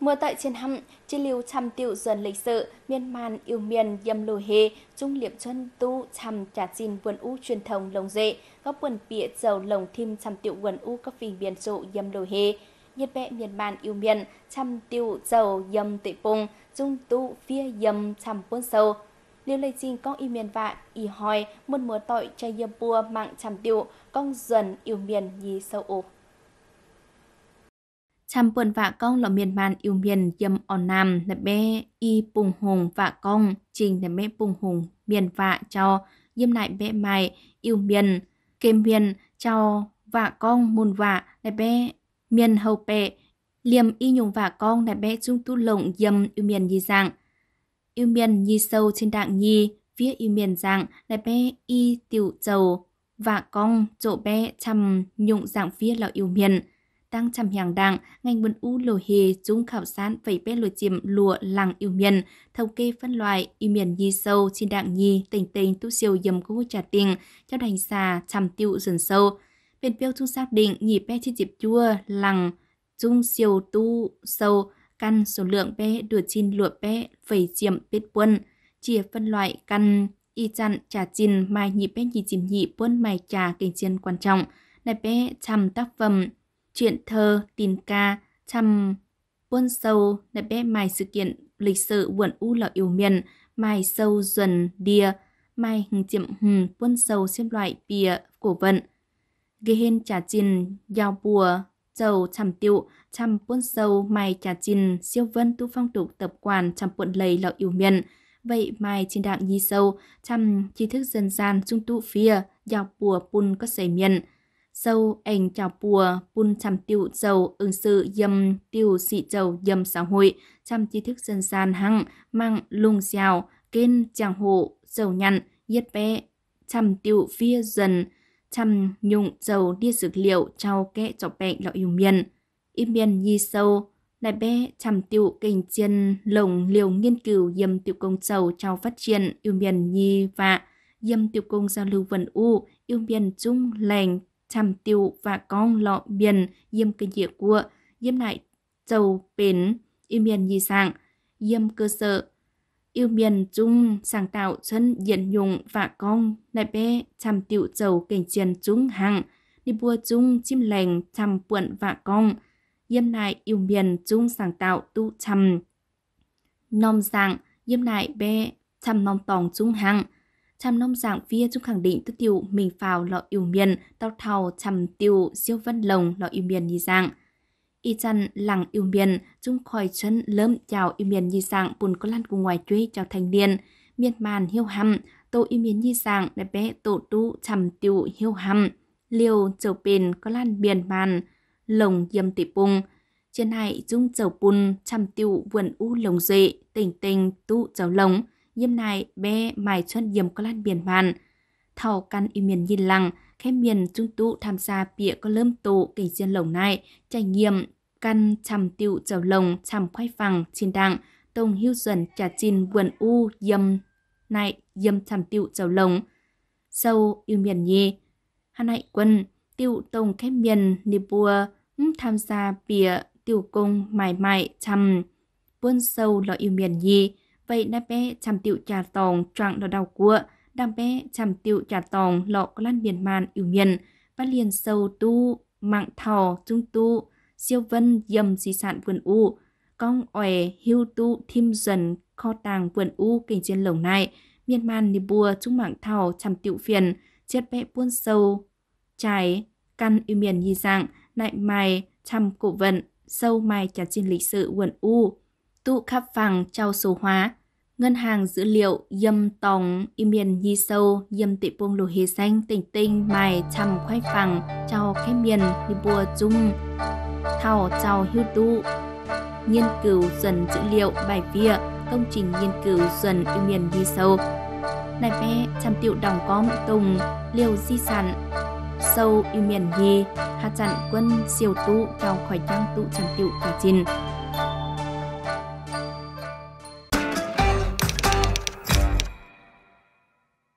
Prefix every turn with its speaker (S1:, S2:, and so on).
S1: Mưa tại trên hăm, chi lưu chăm tiêu dần lịch sự, miên man yêu miền dâm lùi hề, trung liệp chân tu chăm trả xin vườn u truyền thống lồng dệ, góc quần bịa dầu lồng thêm chăm tiêu vườn u các phình biển trụ dâm lùi hề. Nhiệt bẹ miền man yêu miền, chăm tiêu dầu dâm tệ bùng, trung tu phía dâm chăm quân sâu. Liêu lây xin con y miền vạ, y hỏi, muôn mưa tội chay dâm bua mạng chăm tiêu, con dần yêu miền nhì sâu ổ chăm buồn vạ công là miền man yêu miền dâm on nam là bé y bùng hùng vạ công trình là bé bùng hùng miền vạ cho dâm lại bé mày yêu miền kềm miền cho vạ công môn vạ là bé miền hầu pệ liềm y nhung vạ công là bé trung tu lộng dâm yêu miền nhi dạng yêu miền nhi sâu trên đạng nhi phía yêu miền dạng là bé y tiểu dầu vạ công chỗ bé chăm nhung dạng phía là yêu miền tăng chăm hàng đảng, ngành quân u lô hề chúng khảo sán vẩy bê lùi chìm lùa làng yêu miền, thống kê phân loại yêu miền nhi sâu trên đảng nhi tỉnh tỉnh tu siêu dầm của trà tình, cho đánh xà chăm tiêu dần sâu. Bên biêu chung xác định nhị bê trên dịp chua làng chung siêu tu sâu, căn số lượng bê đùa chín lụa bê vẩy chìm biết quân, chia phân loại căn y chặn trà chín mai nhị bê nhị chìm nhị quân mai trà kinh chiến quan trọng, này bé chăm tác phẩm truyện thơ, tin ca, chăm, buôn sâu, nệp bé mài sự kiện lịch sử buồn u lọ yếu miền, mài sâu dần đìa, mai hừng chiệm hừng buôn sâu xếp loại bìa cổ vận. ghi hên trả chìn, giao bùa, dầu chăm tiệu, chăm buôn sâu, mai trả chìn, siêu vân tu phong tục tập quản chăm buồn lầy lọ yếu miền. Vậy mai trên đạng nhi sâu, chăm tri thức dân gian dung tụ phía, giao bùa bùn có xảy miền sâu ảnh chào bùa bun trăm tiêu dầu ứng sự dầm tiêu xị dầu dầm xã hội chăm tri thức dân gian hăng mang lung xào kên chàng hộ dầu nhặn yết bé trăm tiêu vía dần trăm nhung dầu đi dược liệu trao kẽ chọc bệnh lọ dùng miền im miền nhi sâu đại bé chằm tiêu kinh chiên lồng liều nghiên cứu dầm tiêu công sầu trao phát triển yêu miền nhi và dâm tiêu công giao lưu vần u yêu miền trung lành chăm tiêu và con lọ biển yêm cơ dịa của yêm lại dầu bến yêu miền di sản yêm cơ sở yêu miền chung sáng tạo chân diện nhung và con nại bé chăm tiêu dầu kênh truyền chúng hàng đi bùa chung chim lành chăm buộn và con yêm lại yêu miền chung sáng tạo tu chăm nom dạng yêm lại bé chăm nom tòng chung hàng chăm nông giảng phía trung khẳng định tư tiểu mình phào lọ yêu miền tao thầu chăm tiểu siêu vân lồng lọ yêu miền như dạng y chăn lặng yêu miền trung khỏi chân lớn chào yêu miền như dạng bùn có lan cùng ngoài truy chào thành niên miền màn hiêu hầm tô yêu miền như dạng đẹp bé tổ tu chăm tiểu hiêu hầm liều chầu bền có lan miền màn lồng yêm tỷ bùng trên này dung chầu bùn chăm tiểu vườn u lồng dệ tỉnh tình tụ chầu lồng yếm này bé mài chân yếm có lan biển màn. Thảo căn y miền nhìn lặng, khép miền trung tụ tham gia bịa có lơm tụ kỳ riêng lồng này, trải nghiệm căn chằm tiệu chầu lồng chằm khoai phẳng trên đặng, tông hưu dần trả chín vườn u yếm này yếm chằm tiệu chầu lồng. Sâu yêu miền nhi, hà nại quân, tiệu tông khép miền nì bùa, tham gia bịa tiểu cung mài mại chằm, buôn sâu lọ yêu miền nhi, vậy nà bé chăm tiểu trà tòng trọng đỏ đau cua đam bé chăm tiểu trà tòng lọ có lan biển màn ưu miền, và liền sâu tu, mạng thò trung tu, siêu vân dầm di sản vườn u, cong oè hưu tu thêm dần kho tàng vườn u kênh trên lồng này, miền màn đi bùa trung mạng thò chăm tiểu phiền, chết bé buôn sâu, trái, căn ưu miền nhi dạng, lại mài, chăm cổ vận, sâu mai chặt trên lịch sự vườn u, tụ khắp phẳng trao số hóa, ngân hàng dữ liệu dâm tòng y miền nhi sâu dâm tị buông lù hì xanh tỉnh tinh mài chằm khoai phẳng trao cái miền đi bùa chung thảo trao hưu tụ nghiên cứu dần dữ liệu bài vịa công trình nghiên cứu dần y miền nhi sâu này bé chăm tiệu đồng có mỹ tùng liều di sản sâu y miền nhi hạ chặn quân siêu tụ trao khỏi trang tụ chăm tiệu cả trình